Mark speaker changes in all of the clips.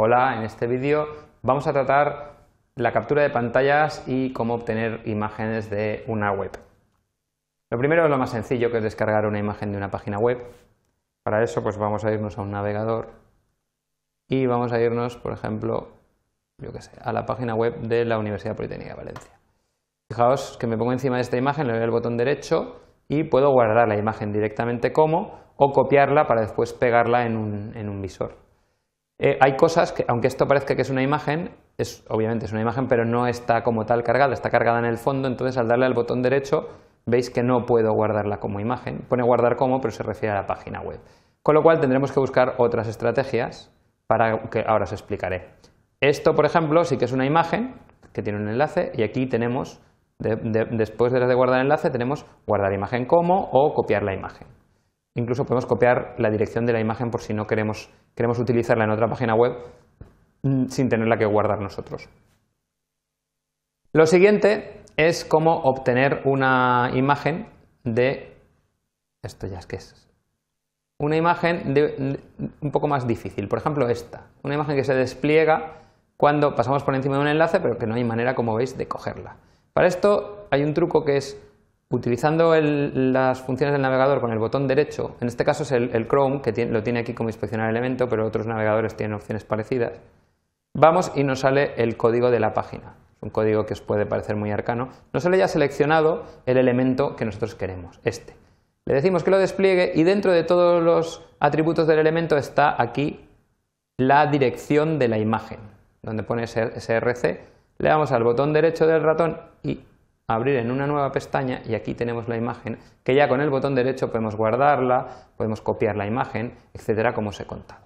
Speaker 1: Hola, en este vídeo vamos a tratar la captura de pantallas y cómo obtener imágenes de una web. Lo primero es lo más sencillo, que es descargar una imagen de una página web. Para eso, pues vamos a irnos a un navegador y vamos a irnos, por ejemplo, a la página web de la Universidad Politécnica de Valencia. Fijaos que me pongo encima de esta imagen, le doy el botón derecho y puedo guardar la imagen directamente como o copiarla para después pegarla en un visor. Eh, hay cosas que, aunque esto parezca que es una imagen, es, obviamente es una imagen, pero no está como tal cargada, está cargada en el fondo, entonces al darle al botón derecho veis que no puedo guardarla como imagen. Pone guardar como, pero se refiere a la página web. Con lo cual tendremos que buscar otras estrategias para que ahora os explicaré. Esto, por ejemplo, sí que es una imagen que tiene un enlace y aquí tenemos, después de de guardar enlace, tenemos guardar imagen como o copiar la imagen. Incluso podemos copiar la dirección de la imagen por si no queremos, queremos utilizarla en otra página web mm, sin tenerla que guardar nosotros. Lo siguiente es cómo obtener una imagen de. Esto ya es que es. Una imagen un poco más difícil. Por ejemplo, esta. Una imagen que se despliega cuando pasamos por encima de un enlace, pero que no hay manera, como veis, de cogerla. Para esto hay un truco que es Utilizando las funciones del navegador con el botón derecho, en este caso es el, Chrome, que lo tiene aquí como inspeccionar elemento, pero otros navegadores tienen opciones parecidas, vamos y nos sale el código de la página. un código que os puede parecer muy arcano. Nos sale ya seleccionado el elemento que nosotros queremos, este. Le decimos que lo despliegue y dentro de todos los atributos del elemento está aquí la dirección de la imagen, donde pone SRC. Le damos al botón derecho del ratón y abrir en una nueva pestaña y aquí tenemos la imagen que ya con el botón derecho podemos guardarla, podemos copiar la imagen, etcétera, como os he contado.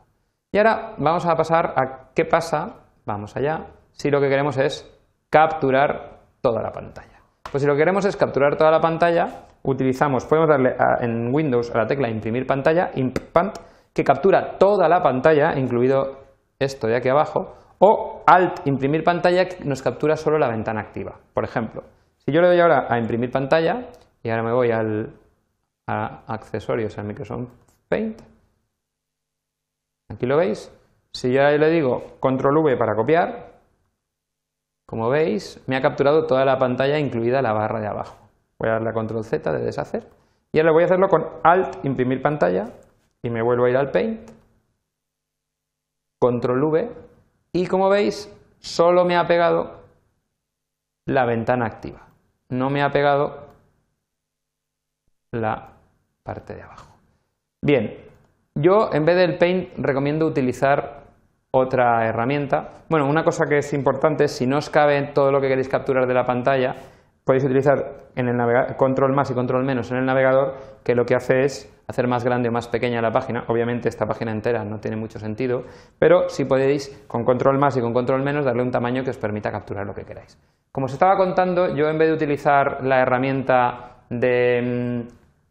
Speaker 1: Y ahora vamos a pasar a qué pasa, vamos allá, si lo que queremos es capturar toda la pantalla. Pues si lo que queremos es capturar toda la pantalla, utilizamos, podemos darle en Windows a la tecla imprimir pantalla, impant, que captura toda la pantalla, incluido esto de aquí abajo, o alt imprimir pantalla que nos captura solo la ventana activa. Por ejemplo, si yo le doy ahora a imprimir pantalla y ahora me voy al a accesorios, al Microsoft Paint, aquí lo veis. Si ya le digo control V para copiar, como veis, me ha capturado toda la pantalla, incluida la barra de abajo. Voy a darle control Z de deshacer. Y ahora voy a hacerlo con Alt imprimir pantalla y me vuelvo a ir al Paint, control V y como veis, solo me ha pegado la ventana activa no me ha pegado la parte de abajo. Bien, yo en vez del paint recomiendo utilizar otra herramienta. Bueno, una cosa que es importante, si no os cabe todo lo que queréis capturar de la pantalla, podéis utilizar en el control más y control menos en el navegador, que lo que hace es hacer más grande o más pequeña la página. Obviamente esta página entera no tiene mucho sentido, pero si podéis con control más y con control menos darle un tamaño que os permita capturar lo que queráis. Como os estaba contando, yo en vez de utilizar la herramienta mm,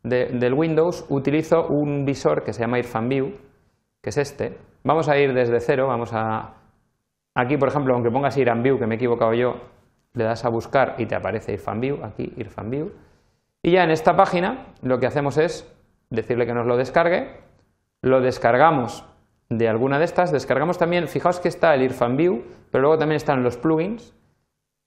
Speaker 1: de, del Windows, utilizo un visor que se llama IrfanView, que es este. Vamos a ir desde cero, vamos a... Aquí, por ejemplo, aunque pongas IrfanView, que me he equivocado yo, le das a buscar y te aparece irfanview, aquí irfanview Y ya en esta página lo que hacemos es decirle que nos lo descargue, lo descargamos de alguna de estas, descargamos también, fijaos que está el irfanview pero luego también están los plugins.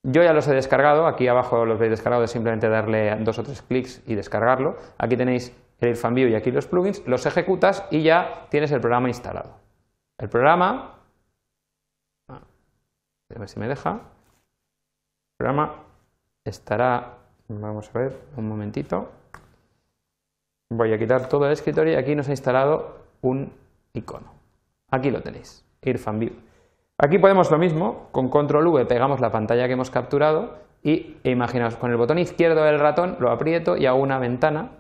Speaker 1: Yo ya los he descargado, aquí abajo los veis descargados, simplemente darle dos o tres clics y descargarlo. Aquí tenéis el irfanview y aquí los plugins, los ejecutas y ya tienes el programa instalado. El programa, ah, a ver si me deja, programa estará, vamos a ver, un momentito. Voy a quitar todo el escritorio y aquí nos ha instalado un icono. Aquí lo tenéis, irfanview. Aquí podemos lo mismo, con control V pegamos la pantalla que hemos capturado y e imaginaos, con el botón izquierdo del ratón lo aprieto y hago una ventana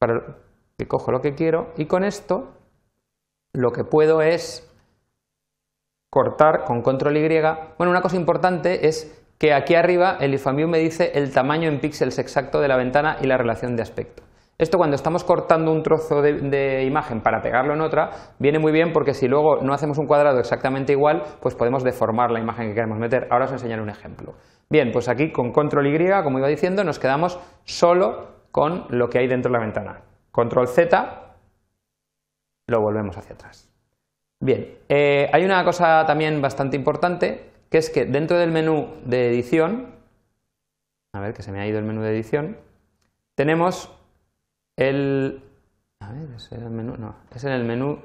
Speaker 1: para que cojo lo que quiero y con esto lo que puedo es cortar con control Y. Bueno, una cosa importante es que aquí arriba el IFAMU me dice el tamaño en píxeles exacto de la ventana y la relación de aspecto. Esto cuando estamos cortando un trozo de, imagen para pegarlo en otra, viene muy bien porque si luego no hacemos un cuadrado exactamente igual, pues podemos deformar la imagen que queremos meter. Ahora os enseñaré un ejemplo. Bien, pues aquí con control Y, como iba diciendo, nos quedamos solo con lo que hay dentro de la ventana. Control Z, lo volvemos hacia atrás. Bien, eh, hay una cosa también bastante importante que es que dentro del menú de edición, a ver que se me ha ido el menú de edición, tenemos el. A ver, es en el menú, no, es en el menú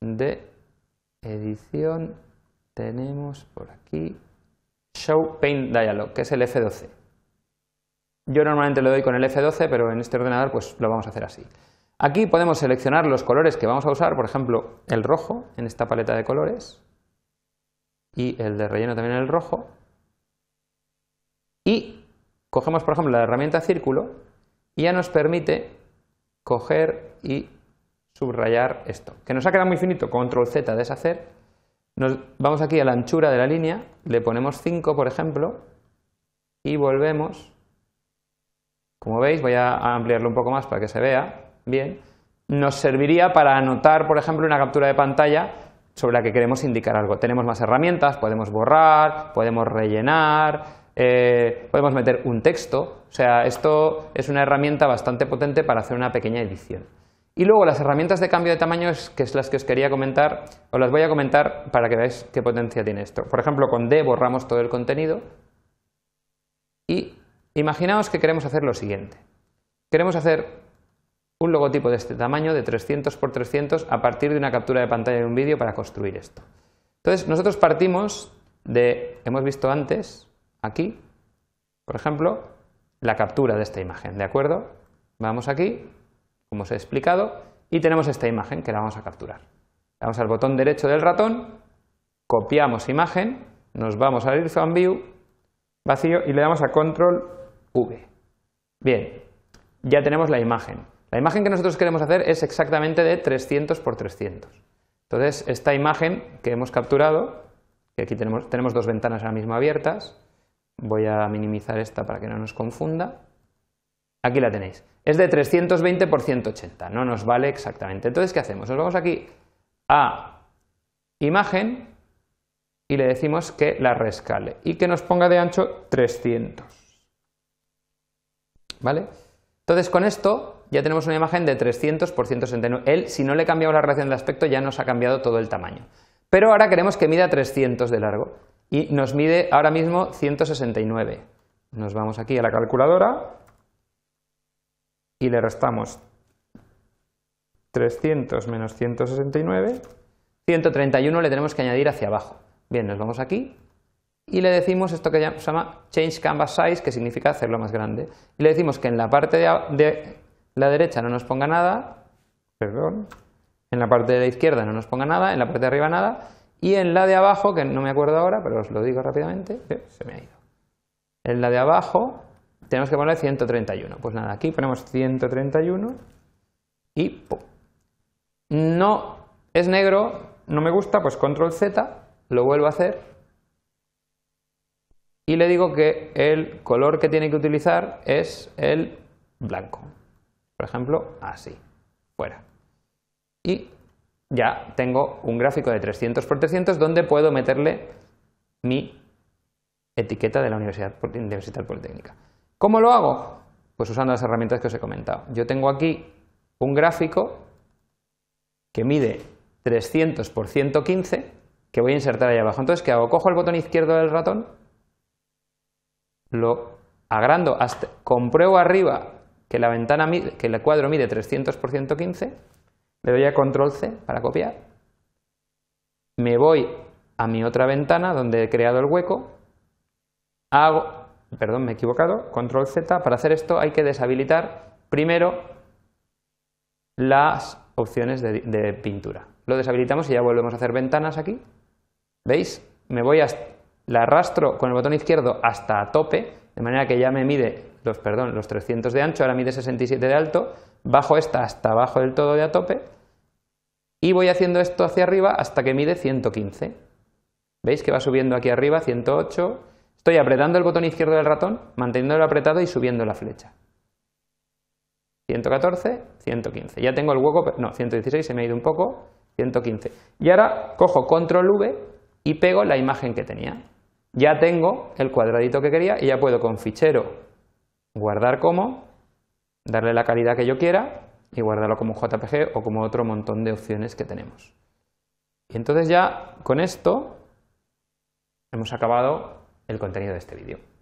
Speaker 1: de edición, tenemos por aquí Show Paint Dialog, que es el F12. Yo normalmente lo doy con el F12, pero en este ordenador pues lo vamos a hacer así. Aquí podemos seleccionar los colores que vamos a usar, por ejemplo, el rojo en esta paleta de colores y el de relleno también el rojo. Y cogemos, por ejemplo, la herramienta círculo y ya nos permite coger y subrayar esto, que nos ha quedado muy finito, control Z, deshacer. Nos vamos aquí a la anchura de la línea, le ponemos 5, por ejemplo, y volvemos. Como veis, voy a ampliarlo un poco más para que se vea bien. Nos serviría para anotar, por ejemplo, una captura de pantalla sobre la que queremos indicar algo. Tenemos más herramientas, podemos borrar, podemos rellenar, eh, podemos meter un texto. O sea, esto es una herramienta bastante potente para hacer una pequeña edición. Y luego las herramientas de cambio de tamaño, que es las que os quería comentar, os las voy a comentar para que veáis qué potencia tiene esto. Por ejemplo, con D borramos todo el contenido. Y imaginaos que queremos hacer lo siguiente. Queremos hacer un logotipo de este tamaño de 300 x 300 a partir de una captura de pantalla de un vídeo para construir esto. Entonces, nosotros partimos de, hemos visto antes, aquí, por ejemplo, la captura de esta imagen, ¿de acuerdo? Vamos aquí, como os he explicado, y tenemos esta imagen que la vamos a capturar. damos al botón derecho del ratón, copiamos imagen, nos vamos al Irfan View, vacío, y le damos a Control V. Bien, ya tenemos la imagen. La imagen que nosotros queremos hacer es exactamente de 300 por 300. Entonces, esta imagen que hemos capturado, que aquí tenemos, tenemos dos ventanas ahora mismo abiertas, voy a minimizar esta para que no nos confunda, aquí la tenéis, es de 320 por 180, no nos vale exactamente. Entonces, ¿qué hacemos? Nos vamos aquí a imagen y le decimos que la rescale y que nos ponga de ancho 300. ¿Vale? Entonces, con esto ya tenemos una imagen de 300 por 169. Él, si no le cambiamos la relación de aspecto, ya nos ha cambiado todo el tamaño. Pero ahora queremos que mida 300 de largo y nos mide ahora mismo 169. Nos vamos aquí a la calculadora y le restamos 300 menos 169, 131 le tenemos que añadir hacia abajo. Bien, nos vamos aquí y le decimos esto que se llama change canvas size, que significa hacerlo más grande. Y le decimos que en la parte de, la derecha no nos ponga nada, perdón, en la parte de la izquierda no nos ponga nada, en la parte de arriba nada, y en la de abajo, que no me acuerdo ahora, pero os lo digo rápidamente, eh, se me ha ido. En la de abajo tenemos que poner 131. Pues nada, aquí ponemos 131 y No es negro, no me gusta, pues control Z, lo vuelvo a hacer y le digo que el color que tiene que utilizar es el blanco. Por ejemplo, así, fuera. Y ya tengo un gráfico de 300 por 300 donde puedo meterle mi etiqueta de la Universidad, Politécnica. ¿Cómo lo hago? Pues usando las herramientas que os he comentado. Yo tengo aquí un gráfico que mide 300 por 115 que voy a insertar ahí abajo. Entonces, ¿qué hago? Cojo el botón izquierdo del ratón, lo agrando hasta compruebo arriba que la ventana que el cuadro mide 300 por 115, le doy a control C para copiar, me voy a mi otra ventana donde he creado el hueco, hago, perdón, me he equivocado, control Z, para hacer esto hay que deshabilitar primero las opciones de, de pintura. Lo deshabilitamos y ya volvemos a hacer ventanas aquí. ¿Veis? Me voy a, la arrastro con el botón izquierdo hasta a tope, de manera que ya me mide perdón, los 300 de ancho, ahora mide 67 de alto, bajo esta hasta abajo del todo de a tope y voy haciendo esto hacia arriba hasta que mide 115. ¿Veis que va subiendo aquí arriba, 108? Estoy apretando el botón izquierdo del ratón, manteniéndolo apretado y subiendo la flecha. 114, 115. Ya tengo el hueco, no, 116 se me ha ido un poco, 115. Y ahora cojo control V y pego la imagen que tenía. Ya tengo el cuadradito que quería y ya puedo con fichero guardar como, darle la calidad que yo quiera y guardarlo como JPG o como otro montón de opciones que tenemos. Y entonces ya con esto hemos acabado el contenido de este vídeo.